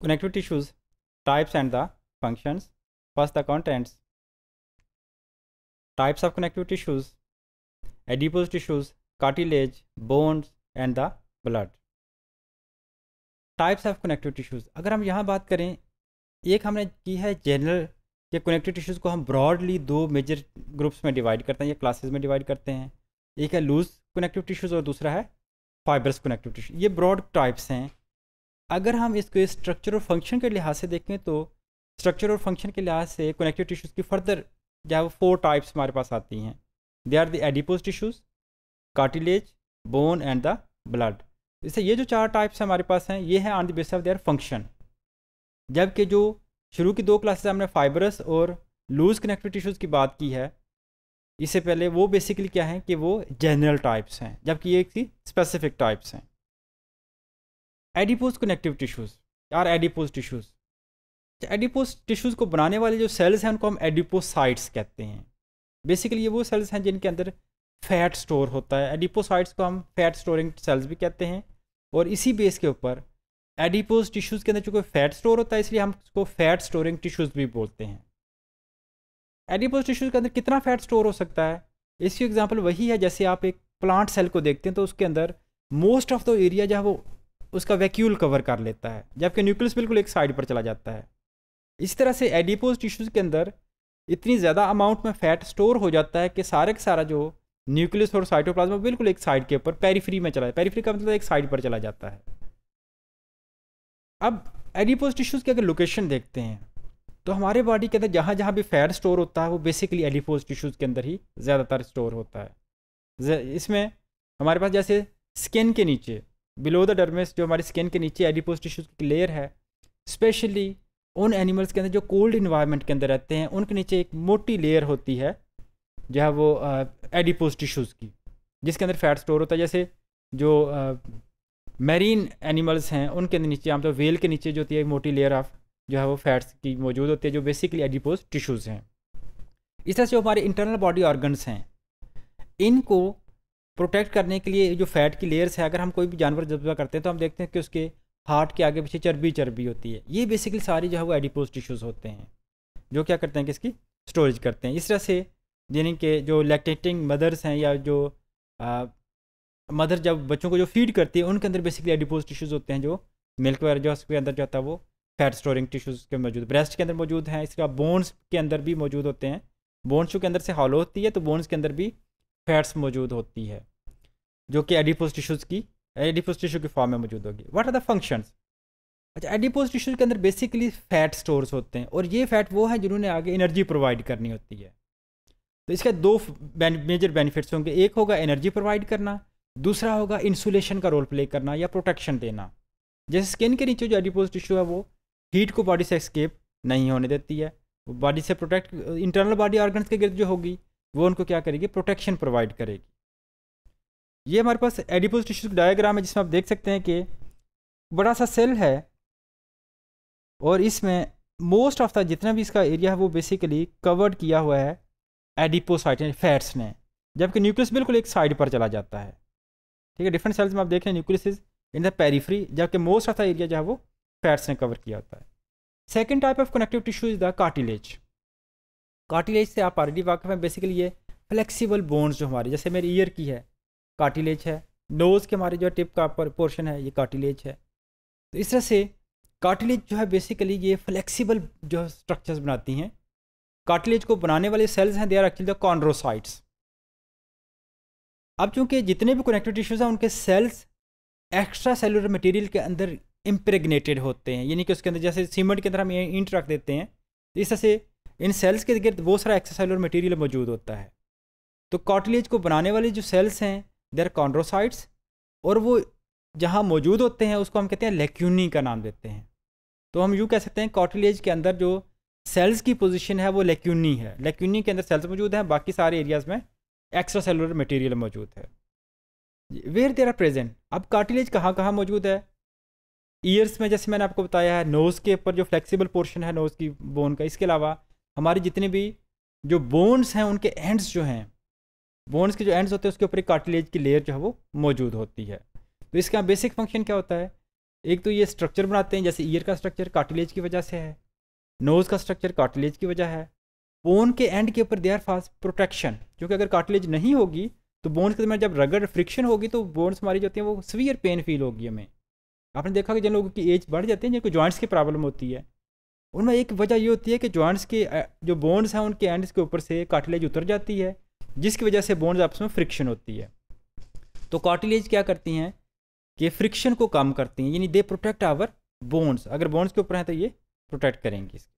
Connective tissues, types and the functions. First, the contents. Types of connective tissues, adipose tissues, cartilage, bones and the blood. Types of connective tissues अगर हम यहाँ बात करें एक हमने की है जनरल या कनेक्टिव टिश्यूज़ को हम ब्रॉडली दो मेजर ग्रुप्स में डिवाइड करते हैं या क्लासेस में डिवाइड करते हैं एक है लूज कनेक्टिव टिश्यूज़ और दूसरा है फाइबर्स कनेक्टिव टिश्यू ये ब्रॉड टाइप्स हैं अगर हम इसको स्ट्रक्चर और फंक्शन के लिहाज से देखें तो स्ट्रक्चर और फंक्शन के लिहाज से कनेक्टिव टिश्यूज़ की फर्दर जो है वो फोर टाइप्स हमारे पास आती हैं they are the adipose tissues cartilage bone and the blood इससे ये जो चार टाइप्स हमारे पास हैं ये हैं on the base of their function जबकि जो शुरू की दो क्लासेस हमने फाइबरस और लूज कनेक्टिव टिश्यूज़ की बात की है इससे पहले वो बेसिकली क्या है कि वो जनरल टाइप्स हैं जबकि ये एक स्पेसिफिक टाइप्स हैं adipose connective tissues are adipose tissues तो एडिपोज टिश्यूज़ को बनाने वाले जो सेल्स हैं उनको हम एडिपोसाइट्स कहते हैं बेसिकली ये वो सेल्स हैं जिनके अंदर फैट स्टोर होता है एडिपोसाइट्स को हम फैट स्टोरिंग सेल्स भी कहते हैं और इसी बेस के ऊपर एडिपोज टिश्यूज़ के अंदर चूँकि फैट स्टोर होता है इसलिए हम इसको फैट स्टोरिंग टिश्यूज़ भी बोलते हैं एडिपोज टिश्यूज़ के अंदर कितना फैट स्टोर हो सकता है इसकी एग्जाम्पल वही है जैसे आप एक प्लांट सेल को देखते हैं तो उसके अंदर मोस्ट ऑफ द एरिया जो है वो उसका वैक्यूल कवर कर लेता है जबकि न्यूक्लियस बिल्कुल एक साइड पर चला जाता है इस तरह से एडिपोज टिश्यूज़ के अंदर इतनी ज़्यादा अमाउंट में फैट स्टोर हो जाता है कि सारे का सारा जो न्यूक्लियस और साइटोप्लाज्मा बिल्कुल एक साइड के ऊपर पेरीफ्री में चला पेरीफ्री का मतलब एक साइड पर चला जाता है अब एडिपोज टिश्यूज़ की अगर लोकेशन देखते हैं तो हमारे बॉडी के अंदर जहाँ जहाँ भी फैट स्टोर होता है वो बेसिकली एडिपोज टिश्यूज़ के अंदर ही ज़्यादातर स्टोर होता है इसमें हमारे पास जैसे स्किन के नीचे बिलो द डरमेस जो हमारी स्किन के नीचे एडिपोज टिश्यूज की लेयर है स्पेशली उन एनिमल्स के अंदर जो कोल्ड इन्वायरमेंट के अंदर रहते हैं उनके नीचे एक मोटी लेयर होती है जो है वो एडिपोज टिश्यूज़ की जिसके अंदर फैट स्टोर होता है जैसे जो मैरीन एनिमल्स हैं उनके अंदर नीचे आमतौर तो वेल के नीचे जो होती है मोटी लेयर ऑफ जो है वो फैट्स की मौजूद होती है जो बेसिकली एडिपोज टिश्यूज़ हैं इस तरह से जो हमारे इंटरनल बॉडी ऑर्गन्स हैं इनको प्रोटेक्ट करने के लिए जो फैट की लेयर्स है अगर हम कोई भी जानवर जब्जा करते हैं तो हम देखते हैं कि उसके हार्ट के आगे पीछे चर्बी चर्बी होती है ये बेसिकली सारी जो है वो एडिपोज टिश्यूज़ होते हैं जो क्या करते हैं कि इसकी स्टोरेज करते हैं इस तरह से यानी कि जो लैक्टेटिंग मदर्स हैं या जो आ, मदर जब बच्चों को जो फीड करती है उनके अंदर बेसिकली एडिपोज टिश्यूज़ होते हैं जो मिल्क वगैरह जो उसके अंदर जो होता है वो फैट स्टोरिंग टिश्यूज़ के मौजूद ब्रेस्ट के अंदर मौजूद हैं इसके बाद बोन्स के अंदर भी मौजूद होते हैं बोन्स के अंदर से हॉलो होती है तो बोन्स के अंदर भी फैट्स मौजूद होती है जो कि एडिपोज टिश्यूज़ की एडिपोज टिश्यू के फॉर्म में मौजूद होगी व्हाट आर द फंक्शंस अच्छा एडिपोज टिश्यूज के अंदर बेसिकली फैट स्टोर्स होते हैं और ये फैट वो हैं जिन्होंने आगे एनर्जी प्रोवाइड करनी होती है तो इसके दो मेजर बेनिफिट्स होंगे एक होगा एनर्जी प्रोवाइड करना दूसरा होगा इंसुलेशन का रोल प्ले करना या प्रोटेक्शन देना जैसे स्किन के नीचे जो एडिपोज टिश्यू है वो हीट को बॉडी से एस्केप नहीं होने देती है बॉडी से प्रोटेक्ट इंटरनल बॉडी ऑर्गन्स के गिर्द जो होगी वो उनको क्या करेगी प्रोटेक्शन प्रोवाइड करेगी ये हमारे पास एडिपोज टिश्यू डायग्राम है जिसमें आप देख सकते हैं कि बड़ा सा सेल है और इसमें मोस्ट ऑफ द जितना भी इसका एरिया है वो बेसिकली कवर्ड किया हुआ है एडिपोसाइट फैट्स ने जबकि न्यूक्लियस बिल्कुल एक साइड पर चला जाता है ठीक है डिफरेंट सेल्स में आप देख रहे हैं nucleus is in the periphery जबकि मोस्ट ऑफ द एरिया जो है वो फैट्स ने कवर किया होता है second type of connective tissue is the cartilage cartilage से आप ऑलरेडी वाकफ़ हैं बेसिकली ये फ्लेक्सिबल बोन्स जो हमारे जैसे मेरी ईयर की है कार्टिलेज है नोज़ के हमारे जो टिप का पोर्शन है ये कार्टिलेज है तो इस तरह से कार्टिलेज जो है बेसिकली ये फ्लेक्सिबल जो स्ट्रक्चर्स बनाती हैं कार्टिलेज को बनाने वाले सेल्स हैं they are actually the chondrocytes अब चूंकि जितने भी कनेक्टिव टिश्यूज़ हैं उनके सेल्स एक्स्ट्रा सेलुलर मटेरियल के अंदर इम्प्रेगनेटेड होते हैं यानी कि उसके अंदर जैसे सीमेंट के अंदर हम ईंट रख देते हैं इस तरह से इन सेल्स के गिर्द बहुत सारा एक्सेसेलर मटेरियल मौजूद होता है तो कॉटलेज को बनाने वाली जो सेल्स हैं दे आर कॉन्ड्रोसाइट्स और वो जहाँ मौजूद होते हैं उसको हम कहते हैं लेक्यूनी का नाम देते हैं तो हम यूँ कह सकते हैं कॉटलेज के अंदर जो सेल्स की पोजिशन है वो लेक्यूनी है लेक्यूनी के अंदर सेल्स मौजूद हैं बाकी सारे एरियाज़ में एक्स्ट्रा सेलुलर मटेरियल मौजूद है वेयर देर आर प्रेजेंट अब कार्टिलेज कहाँ कहाँ मौजूद है ईयर्स में जैसे मैंने आपको बताया है नोज़ के ऊपर जो फ्लेक्सिबल पोर्शन है नोज़ की बोन का इसके अलावा हमारी जितनी भी जो बोन्स हैं उनके एंड्स जो हैं बोन्स के जो एंड्स होते हैं उसके ऊपर एक कार्टिलेज की लेयर जो है वो मौजूद होती है तो इसका बेसिक फंक्शन क्या होता है एक तो ये स्ट्रक्चर बनाते हैं जैसे ईयर का स्ट्रक्चर कार्टिलेज की वजह से है नोज़ का स्ट्रक्चर कार्टिलेज की वजह है बोन के एंड के ऊपर देयर फास्ट प्रोटेक्शन क्योंकि अगर कार्टिलेज नहीं होगी तो बोन्स के दरमियान जब रगड़ फ्रिक्शन होगी तो बोन्स हमारी जो होती हैं वो सीवियर पेन फील होगी हमें आपने देखा कि जिन लोगों की एज बढ़ जाती है जिनको जॉइंट्स की प्रॉब्लम होती है उनमें एक वजह ये होती है कि जॉइंट्स के जो बोन्स हैं उनके एंड्स के ऊपर से काटिलेज उतर जाती है जिसकी वजह से बोन्स आपस में फ्रिक्शन होती है तो काटिलेज क्या करती हैं कि फ्रिक्शन को कम करती हैं यानी दे प्रोटेक्ट आवर बोन्स अगर बोन्स के ऊपर हैं तो ये प्रोटेक्ट करेंगी इसको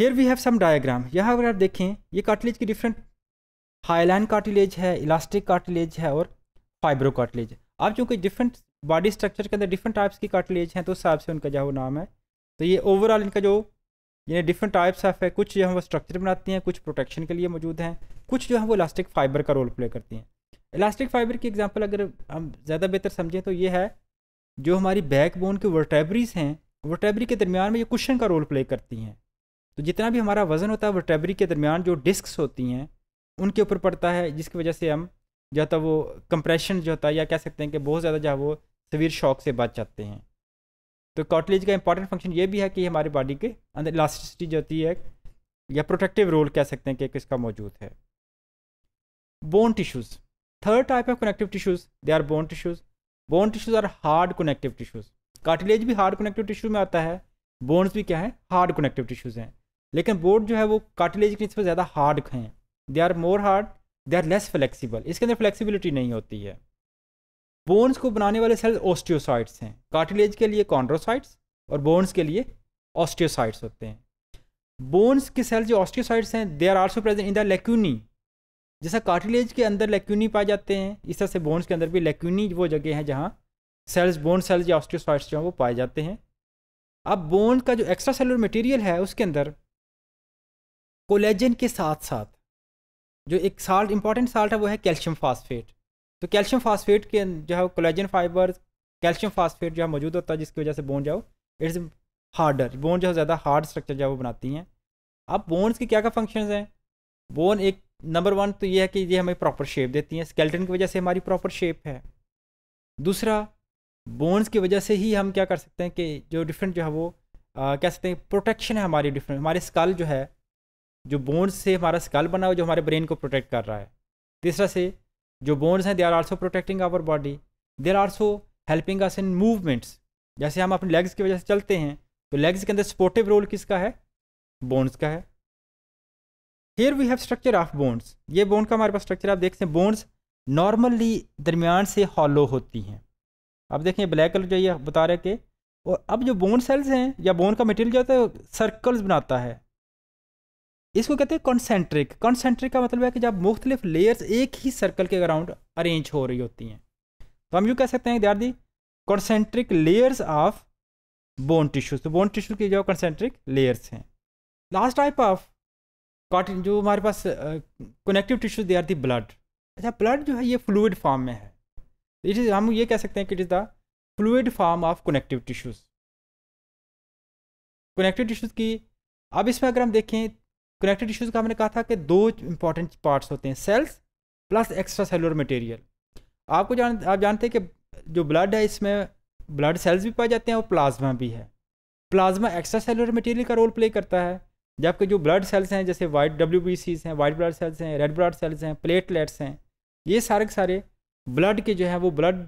here we have some diagram यहाँ अगर आप देखें ये कार्टिलेज की डिफरेंट हाईलाइन कार्टिलेज है इलास्टिक कार्टिलेज है और फाइब्रो कार्टिलेज आप चूँकि डिफरेंट बॉडी स्ट्रक्चर के अंदर डिफरेंट टाइप्स की कार्टिलेज हैं तो उस हिसाब से उनका जो नाम है तो ये ओवरऑल इनका जो ये डिफरेंट टाइप्स ऑफ है कुछ जो है वो स्ट्रक्चर बनाती हैं कुछ प्रोटेक्शन के लिए मौजूद हैं कुछ जो है वो इलास्टिक फाइबर का रोल प्ले करती हैं इलास्टिक फाइबर की एग्जांपल अगर हम ज़्यादा बेहतर समझें तो ये है जो हमारी बैक बोन की वर्टेबरीज हैं वर्टेबरी के दरमियान में ये कुशन का रोल प्ले करती हैं तो जितना भी हमारा वज़न होता है वर्टेबरी के दरमियान जो डिस्क होती हैं उनके ऊपर पड़ता है जिसकी वजह से हम जो होता है वो कंप्रेशन जो होता है या कह सकते हैं कि बहुत ज़्यादा जो है वो सवीर शौक से बच जाते हैं तो कॉटलेज का इंपॉर्टेंट फंक्शन ये भी है कि हमारे बॉडी के अंदर इलास्टिसिटी जो होती है या प्रोटेक्टिव रोल कह सकते हैं कि किसका मौजूद है bone tissues third type of connective tissues they are bone tissues bone tissues are hard connective tissues cartilage भी हार्ड कनेक्टिव टिश्यू में आता है बोन्स भी क्या है हार्ड कनेक्टिव टिश्यूज़ हैं लेकिन बोन जो है वो कार्टिलेज के नीचे ज़्यादा हार्ड हैं they are more hard they are less flexible इसके अंदर फ्लेक्सीबिलिटी नहीं होती है बोन्स को बनाने वाले सेल्स ऑस्टियोसाइट्स हैं कार्टिलेज के लिए कॉन्ड्रोसाइट्स और बोन्स के लिए ऑस्टियोसाइट्स होते हैं बोन्स के सेल्स जो ऑस्टियोसाइट्स हैं they are also present in the lacunae जैसा कार्टिलेज के अंदर लेक्यूनी पाए जाते हैं इस तरह से बोन्स के अंदर भी लेक्यूनी वो जगह हैं जहाँ सेल्स बोन सेल्स या ऑस्टियोसाइट्स जो हैं वो पाए जाते हैं अब बोन का जो एक्स्ट्रा सेलर मटेरियल है उसके अंदर कोलेजन के साथ साथ जो एक साल्ट इंपॉर्टेंट साल्ट है वो है कैल्शियम फास्फेट तो कैल्शियम फास्फेट के जो है कोलेजन फाइबर कैल्शियम फास्फेट जो है मौजूद होता है जिसकी वजह से बोन जाओ इट्स हार्डर बोन जो है ज़्यादा हार्ड स्ट्रक्चर जो है वो बनाती हैं अब बोन्स के क्या क्या फंक्शंस हैं बोन एक नंबर वन तो ये है कि ये हमें प्रॉपर शेप देती हैं स्केल्टन की वजह से हमारी प्रॉपर शेप है दूसरा बोन्स की वजह से ही हम क्या कर सकते हैं कि जो डिफरेंट जो है वो आ, कह सकते हैं प्रोटेक्शन है हमारी डिफरेंट हमारे स्कल जो है जो बोन्स से हमारा स्कल बना हुआ जो हमारे ब्रेन को प्रोटेक्ट कर रहा है तीसरा से जो बोन्स हैं they are also protecting our body there also helping us in movements जैसे हम अपने लेग्स की वजह से चलते हैं तो लेग्स के अंदर सपोर्टिव रोल किसका है बोन्स का है here we have structure of bones ये बोन का हमारे पास स्ट्रक्चर आप देखते हैं बोन्स नॉर्मली दरमियान से हॉलो होती हैं अब देखें ब्लैक कलर जो ये बता रहे के और अब जो बोन सेल्स हैं या बोन का मटेरियल जो होता है सर्कल्स बनाता है इसको कहते हैं कॉन्सेंट्रिक कॉन्सेंट्रिक का मतलब है कि जब मुख्तलिफ लेयर्स एक ही सर्कल के अराउंड अरेंज हो रही होती हैं तो हम यूँ कह सकते हैं they are the concentric layers of bone tissues तो बोन टिश्यू की जो कंसेंट्रिक लेयर्स हैं लास्ट टाइप ऑफ कॉटन जो हमारे पास connective tissues they are the blood अच्छा ब्लड जो है ये फ्लूड फॉर्म में है इट इज़ हम ये कह सकते हैं कि it is the fluid form of connective tissues connective tissues की अब इसमें अगर हम देखें कनेक्टेड टिश्यूज़ का हमने कहा था कि दो इंपॉर्टेंट पार्ट्स होते हैं cells plus extracellular material आपको जान आप जानते हैं कि जो ब्लड है इसमें ब्लड सेल्स भी पाए जाते हैं और प्लाज्मा भी है प्लाज्मा एक्स्ट्रा सेलुलर मटेरियल का रोल प्ले करता है जबकि जो ब्लड सेल्स हैं जैसे वाइट डब्ल्यू बी सीज हैं वाइट ब्लड सेल्स हैं रेड ब्लड सेल्स हैं प्लेटलेट्स हैं ये सारे के सारे ब्लड के जो है वो ब्लड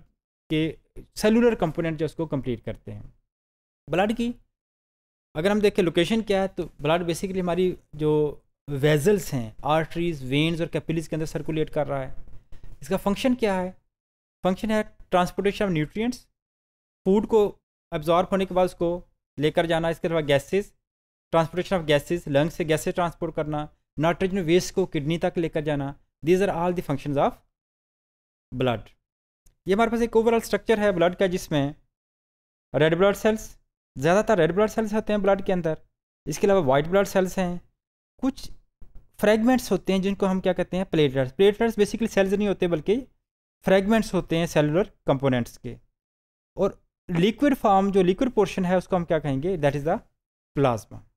के सेलुलर कंपोनेंट जो उसको कंप्लीट करते हैं ब्लड की अगर हम देखें लोकेशन क्या है तो ब्लड बेसिकली हमारी जो वेजल्स हैं आर्टरीज वेन्स और कैपिलीज के अंदर सर्कुलेट कर रहा है इसका फंक्शन क्या है फंक्शन है ट्रांसपोर्टेशन ऑफ न्यूट्रिएंट्स फूड को एब्जॉर्ब होने के बाद उसको लेकर जाना इसके अलावा gases transportation of gases lungs से गैसेस ट्रांसपोर्ट करना नाइट्रोजन वेस्ट को किडनी तक लेकर जाना these are all the function of blood ये हमारे पास एक ओवरऑल स्ट्रक्चर है ब्लड का जिसमें रेड ब्लड सेल्स ज़्यादातर रेड ब्लड सेल्स होते हैं ब्लड के अंदर इसके अलावा वाइट ब्लड सेल्स हैं कुछ फ्रेगमेंट्स होते हैं जिनको हम क्या कहते हैं प्लेटलेट्स प्लेटलेट्स बेसिकली सेल्स नहीं होते बल्कि फ्रेगमेंट्स होते हैं सेलुलर कंपोनेंट्स के और लिक्विड फॉर्म जो लिक्विड पोर्शन है उसको हम क्या कहेंगे दैट इज़ द प्लाज्मा